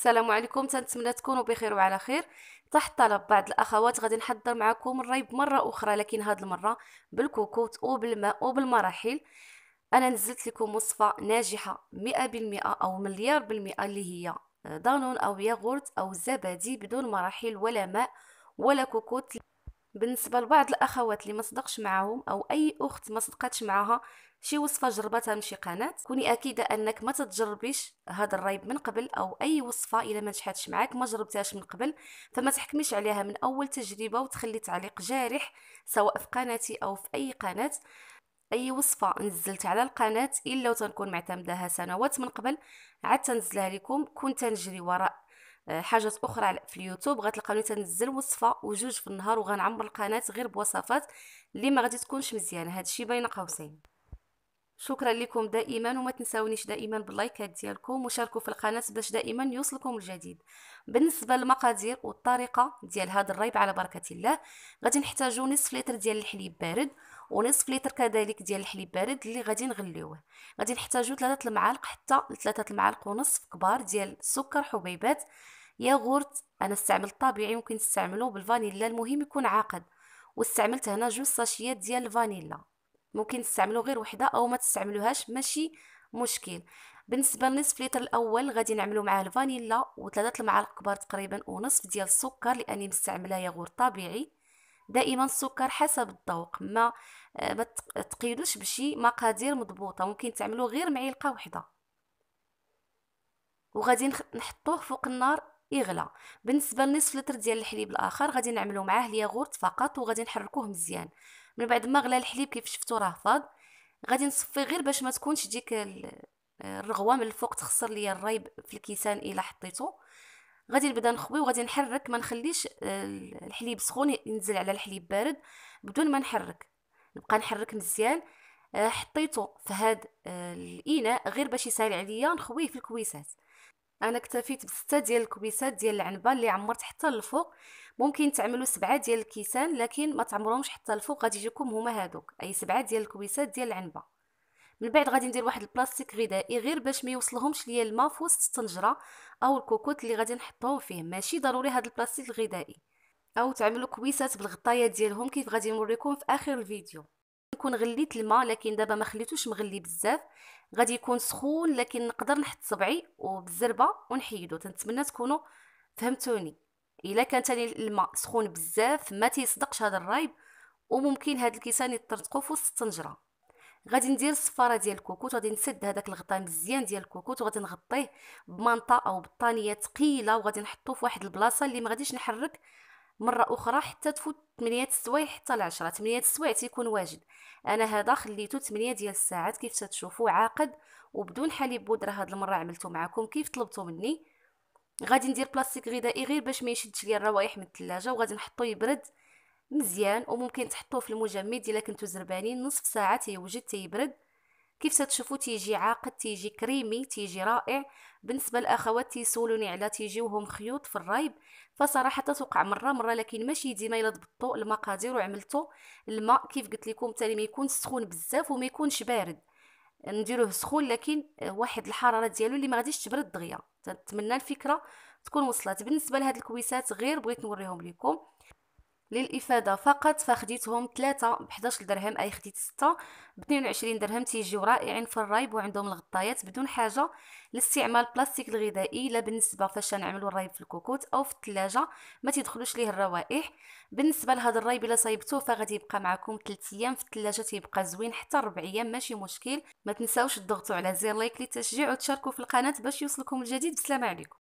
السلام عليكم تنتمنى تكونوا بخير وعلى خير تحت طلب بعض الاخوات غادي نحضر معكم الريب مره اخرى لكن هاد المره بالكوكوت وبالماء وبالمراحل انا نزلت لكم وصفه ناجحه 100% او مليار بالمئه اللي هي دانون او ياغورت او زبادي بدون مراحل ولا ماء ولا كوكوت بالنسبه لبعض الاخوات اللي ما صدقش معاهم او اي اخت ما صدقاتش معاها شي وصفه جربتها من شي قناه كوني اكيده انك ما تتجربيش هذا الريب من قبل او اي وصفه الا ما نجحتش معاك ما جربتهاش من قبل فما تحكميش عليها من اول تجربه وتخلي تعليق جارح سواء في قناتي او في اي قناه اي وصفه نزلت على القناه الا وتنكون معتمداها سنوات من قبل عاد تنزلها لكم كنت نجري وراء حاجات اخرى في اليوتيوب غتلقاوني تنزل وصفه وجوج في النهار وغنعمر القناه غير بوصفات اللي ما غادي تكونش مزيانه هادشي بين قوسين شكرا لكم دائما وما تنساونيش دائما باللايكات ديالكم وشاركوا في القناه باش دائما يوصلكم الجديد بالنسبه للمقادير والطريقه ديال هذا الريب على بركه الله غادي نحتاجو نصف لتر ديال الحليب بارد ونصف لتر كذلك ديال الحليب بارد اللي غادي نغليوه غادي نحتاجو ثلاثه المعالق حتى ثلاثه المعالق ونصف كبار ديال السكر حبيبات ياغورت انا استعملت طبيعي ممكن تستعملوه بالفانيلا المهم يكون عاقد واستعملت هنا جوج ساشيات ديال الفانيلا ممكن تستعملوا غير وحده او ما تستعملوهاش ماشي مشكل بالنسبه لنصف لتر الاول غادي نعملو معاه الفانيلا وثلاثه المعالق كبار تقريبا ونصف ديال السكر لاني مستعمله ياغورت طبيعي دائما السكر حسب الذوق ما آه، ما تقيدوش بشي مقادير مضبوطه ممكن تعملوا غير معلقه وحده وغادي نحطوه فوق النار يغلى بالنسبه لنصف لتر ديال الحليب الاخر غادي نعملو معاه الياغورت فقط وغادي نحركوه مزيان من بعد ما غلا الحليب كيف شفتو راه فاض غادي نصفي غير باش ما تكونش ديك الرغوه من الفوق تخسر ليا الريب في الكيسان الا حطيته غادي نبدا نخوي وغادي نحرك ما نخليش الحليب سخون ينزل على الحليب بارد بدون ما نحرك نبقى نحرك مزيان آه، حطيته في هذا آه، الاناء غير باش يسهل عليا نخويه في الكويسات انا اكتفيت بستة ديال الكبيسات ديال العنبه اللي عمرت حتى الفوق ممكن تعملوا سبعة ديال الكيسان لكن ما تعمروهمش حتى الفوق غادي يجيكم هما هادوك اي سبعة ديال الكبيسات ديال العنبه من بعد غادي ندير واحد البلاستيك غذائي غير باش ما يوصلهمش ليا الماء في وسط الطنجره او الكوكوت اللي غادي نحطوه فيه ماشي ضروري هذا البلاستيك الغذائي او تعملوا كويسات بالغطايه ديالهم كيف غادي نوريكم في اخر الفيديو يكون غليت الماء لكن دابا ما خليتوش مغلي بزاف غادي يكون سخون لكن نقدر نحط صبعي وبالزربه ونحيدو تنتمنى تكونوا فهمتوني الا كان تاني الماء سخون بزاف ما تيصدقش هذا الرايب وممكن هاد الكيسان يطرطقوا في وسط الطنجره غادي ندير الصفاره ديال الكوكوت غادي نسد هذاك الغطاء مزيان ديال الكوكوت وغادي نغطيه بمنطقه او بطانيه ثقيله وغادي نحطوه في واحد البلاصه اللي ما غاديش نحرك مره اخرى حتى تفوت 8 السوايع حتى ل 10 8 السوايع تيكون واجد انا هذا خليته 8 ديال الساعات كيف تتشوفوا عاقد وبدون حليب بودره هاد المره عملته معكم كيف طلبتوا مني غادي ندير بلاستيك غذائي غير باش ما يشدش ليا الروائح من الثلاجه وغادي نحطو يبرد مزيان وممكن تحطوه في المجمد الا كنتو زربانين نصف ساعه تيوجد تيبرد كيف ستشوفوا تيجي عاقد تيجي كريمي تيجي رائع بالنسبه للاخوات تيسولوني على تيجيوهم خيوط في الرايب فصراحه توقع مره مره لكن ماشي ديما الا ضبطوا المقادير وعملتو الماء كيف قلت لكم تاني ما يكون سخون بزاف وما يكونش بارد نديروه سخون لكن واحد الحراره ديالو اللي ما غاديش تبرد دغيا تنتمنى الفكره تكون وصلت بالنسبه لهاد الكويسات غير بغيت نوريهم لكم للافاده فقط فخديتهم ثلاثه ب 11 درهم اي خديت سته ب 22 درهم تيجيو رائعين في الرايب وعندهم الغطايات بدون حاجه لاستعمال البلاستيك الغذائي لا بالنسبه فاش نعملوا الرايب في الكوكوت او في الثلاجه ما تيدخلوش ليه الروائح بالنسبه لهذا الرايب الا صايبتوه فغادي يبقى معكم 3 ايام في الثلاجه تيبقى زوين حتى 4 ايام ماشي مشكل ما تنساوش تضغطوا على زر لايك للتشجيع وتشاركوا في القناه باش يوصلكم الجديد بسلام عليكم